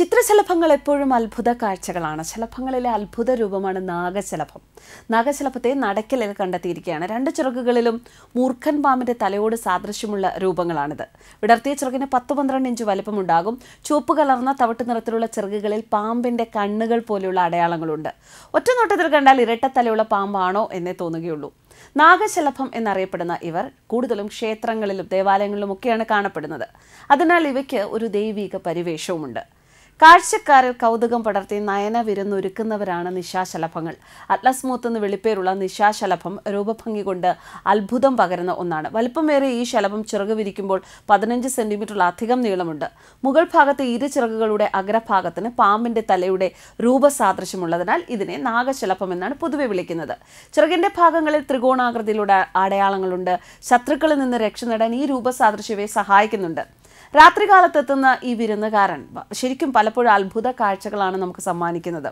ചിത്രശലഭങ്ങൾ എപ്പോഴും അത്ഭുത കാഴ്ചകളാണ് ശലഭങ്ങളിലെ അത്ഭുത രൂപമാണ് നാഗശലഭം നാഗശലഭത്തെ നടക്കലിൽ കണ്ടെത്തിയിരിക്കുകയാണ് രണ്ട് ചിറകുകളിലും മൂർഖൻ പാമ്പിന്റെ തലയോട് സാദൃശ്യമുള്ള രൂപങ്ങളാണിത് വിടർത്തിയ ചിറകിന് പത്ത് പന്ത്രണ്ട് ഇഞ്ച് വലിപ്പമുണ്ടാകും ചുവപ്പ് കലർന്ന തവിട്ട് നിറത്തിലുള്ള ചിറകുകളിൽ പാമ്പിന്റെ കണ്ണുകൾ പോലെയുള്ള അടയാളങ്ങളുണ്ട് ഒറ്റ നോട്ടത്തിൽ കണ്ടാൽ ഇരട്ടത്തലയുള്ള പാമ്പാണോ എന്നേ തോന്നുകയുള്ളൂ നാഗശലഭം എന്നറിയപ്പെടുന്ന ഇവർ കൂടുതലും ക്ഷേത്രങ്ങളിലും ദേവാലയങ്ങളിലും ഒക്കെയാണ് കാണപ്പെടുന്നത് അതിനാൽ ഇവയ്ക്ക് ഒരു ദൈവിക പരിവേഷവുമുണ്ട് കാഴ്ചക്കാരിൽ കൗതുകം പടർത്തി നയന വിരുന്നൊരുക്കുന്നവരാണ് നിശാശലഭങ്ങൾ അറ്റ്ലസ്മൂത്ത് എന്ന് വെളിപ്പേരുള്ള നിശാശലഭം രൂപഭംഗി കൊണ്ട് അത്ഭുതം പകരുന്ന ഒന്നാണ് വലിപ്പമേറിയ ഈ ശലഭം ചിറക് വിരിക്കുമ്പോൾ പതിനഞ്ച് സെന്റിമീറ്ററിലധികം നീളമുണ്ട് മുകൾ ഭാഗത്തെ ഇരു ചിറകുകളുടെ അഗ്രഭാഗത്തിന് പാമ്പിന്റെ തലയുടെ രൂപസാദൃശ്യമുള്ളതിനാൽ ഇതിനെ നാഗശലഭം എന്നാണ് പൊതുവെ വിളിക്കുന്നത് ചിറകിന്റെ ഭാഗങ്ങളിൽ ത്രികോണാകൃതിയിലൂടെ അടയാളങ്ങളുണ്ട് ശത്രുക്കളിൽ നിന്ന് രക്ഷ നേടാൻ ഈ രൂപസാദൃശ്യവെ സഹായിക്കുന്നുണ്ട് കാലത്തെത്തുന്ന ഈ വിരുന്നുകാരൻ ശരിക്കും പലപ്പോഴും അത്ഭുത കാഴ്ചകളാണ് നമുക്ക് സമ്മാനിക്കുന്നത്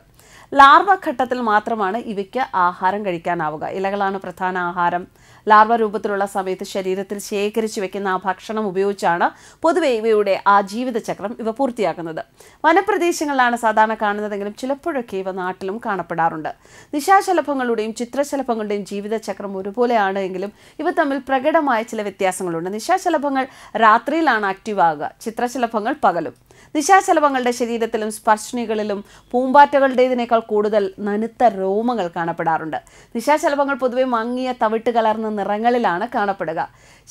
ലാർവ ഘട്ടത്തിൽ മാത്രമാണ് ഇവയ്ക്ക് ആഹാരം കഴിക്കാനാവുക ഇലകളാണ് പ്രധാന ആഹാരം ലാർവ രൂപത്തിലുള്ള സമയത്ത് ശരീരത്തിൽ ശേഖരിച്ചു വെക്കുന്ന ആ ഭക്ഷണം ഉപയോഗിച്ചാണ് പൊതുവെ ഇവയുടെ ആ ജീവിതചക്രം ഇവ പൂർത്തിയാക്കുന്നത് വനപ്രദേശങ്ങളിലാണ് സാധാരണ കാണുന്നതെങ്കിലും ചിലപ്പോഴൊക്കെ ഇവ നാട്ടിലും കാണപ്പെടാറുണ്ട് നിശാശലഭങ്ങളുടെയും ചിത്രശലഭങ്ങളുടെയും ജീവിതചക്രം ഒരുപോലെയാണ് എങ്കിലും ഇവ തമ്മിൽ പ്രകടമായ ചില വ്യത്യാസങ്ങളുണ്ട് നിശാശലഭങ്ങൾ രാത്രിയിലാണ് ആക്റ്റീവ് ചിത്രശലഭങ്ങൾ പകലും നിശാശലഭങ്ങളുടെ ശരീരത്തിലും സ്പർശിനികളിലും പൂമ്പാറ്റകളുടേതിനേക്കാൾ കൂടുതൽ നനുത്ത രോമങ്ങൾ കാണപ്പെടാറുണ്ട് നിശാശലഭങ്ങൾ പൊതുവെ മങ്ങിയ തവിട്ട് കലർന്ന നിറങ്ങളിലാണ് കാണപ്പെടുക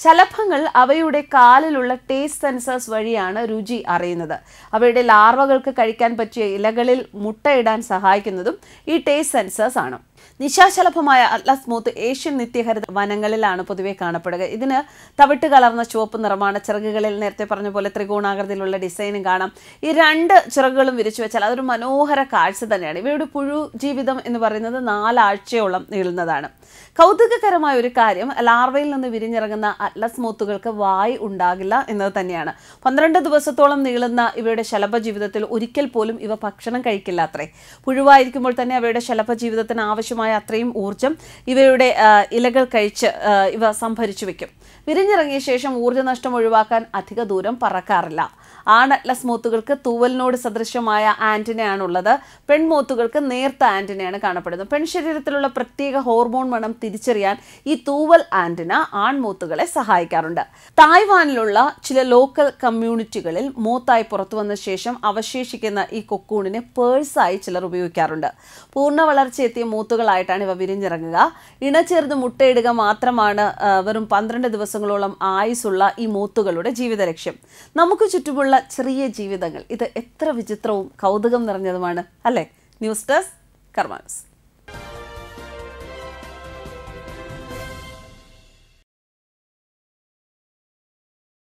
ശലഭങ്ങൾ അവയുടെ കാലിലുള്ള ടേസ്റ്റ് സെൻസേഴ്സ് വഴിയാണ് രുചി അറിയുന്നത് അവയുടെ ലാർവകൾക്ക് കഴിക്കാൻ പറ്റിയ ഇലകളിൽ മുട്ടയിടാൻ സഹായിക്കുന്നതും ഈ ടേസ്റ്റ് സെൻസേഴ്സ് ആണ് നിശാശലഭമായ അറ്റ്ലസ് മൂത്ത് ഏഷ്യൻ നിത്യഹരിത വനങ്ങളിലാണ് പൊതുവെ കാണപ്പെടുക ഇതിന് തവിട്ട് കലർന്ന ചുവപ്പ് നിറമാണ് ചിറകുകളിൽ നേരത്തെ പറഞ്ഞ പോലെ ത്രികോണാകൃതിയിലുള്ള ഡിസൈനും കാണാം ഈ രണ്ട് ചിറകുകളും വിരിച്ചു വെച്ചാൽ അതൊരു മനോഹര കാഴ്ച തന്നെയാണ് ഇവയുടെ പുഴു ജീവിതം എന്ന് പറയുന്നത് നാലാഴ്ചയോളം നീളുന്നതാണ് കൗതുകകരമായ ഒരു കാര്യം ലാർവയിൽ നിന്ന് വിരിഞ്ഞിറങ്ങുന്ന അറ്റ്ലസ് മൂത്തുകൾക്ക് വായ് ഉണ്ടാകില്ല എന്നത് തന്നെയാണ് പന്ത്രണ്ട് ദിവസത്തോളം നീളുന്ന ഇവയുടെ ശലഭ ജീവിതത്തിൽ ഒരിക്കൽ പോലും ഇവ ഭക്ഷണം കഴിക്കില്ല അത്രേ പുഴുവായിരിക്കുമ്പോൾ തന്നെ അവയുടെ ശലഭ ജീവിതത്തിന് ആവശ്യമായ അത്രയും ഊർജം ഇവയുടെ ഇലകൾ കഴിച്ച് ഇവ സംഭരിച്ചു വെക്കും വിരിഞ്ഞിറങ്ങിയ ശേഷം ഊർജ്ജനഷ്ടം ഒഴിവാക്കാൻ അധിക ദൂരം പറക്കാറില്ല ആണ് അറ്റ്ലസ് മൂത്തുകൾക്ക് തൂവലിനോട് സദൃശമായ ആന്റിനയാണുള്ളത് പെൺമൂത്തുകൾക്ക് നേർത്ത ആന്റിനയാണ് കാണപ്പെടുന്നത് പെൺ ശരീരത്തിലുള്ള പ്രത്യേക ഹോർമോൺ മണം തിരിച്ചറിയാൻ ഈ തൂവൽ ആന്റിന ആൺമൂത്തുകളെ സഹായിക്കാറുണ്ട് തായ്വാനിലുള്ള ചില ലോക്കൽ കമ്മ്യൂണിറ്റികളിൽ മൂത്തായി പുറത്തുവന്ന ശേഷം അവശേഷിക്കുന്ന ഈ കൊക്കൂണിനെ പേഴ്സായി ചിലർ ഉപയോഗിക്കാറുണ്ട് പൂർണ്ണ വളർച്ചയെത്തിയ മൂത്തുകളായിട്ടാണ് ഇവ വിരിഞ്ഞിറങ്ങുക ഇണചേർന്ന് മുട്ടയിടുക മാത്രമാണ് വെറും പന്ത്രണ്ട് ദിവസങ്ങളോളം ആയുസ്സുള്ള ഈ മൂത്തുകളുടെ ജീവിത ലക്ഷ്യം നമുക്ക് ചുറ്റുമുള്ള ചെറിയ ജീവിതങ്ങൾ ഇത് എത്ര വിചിത്രവും കൗതുകം നിറഞ്ഞതുമാണ് അല്ലേ ന്യൂസ് ഡെസ്ക് കർമാൻസ്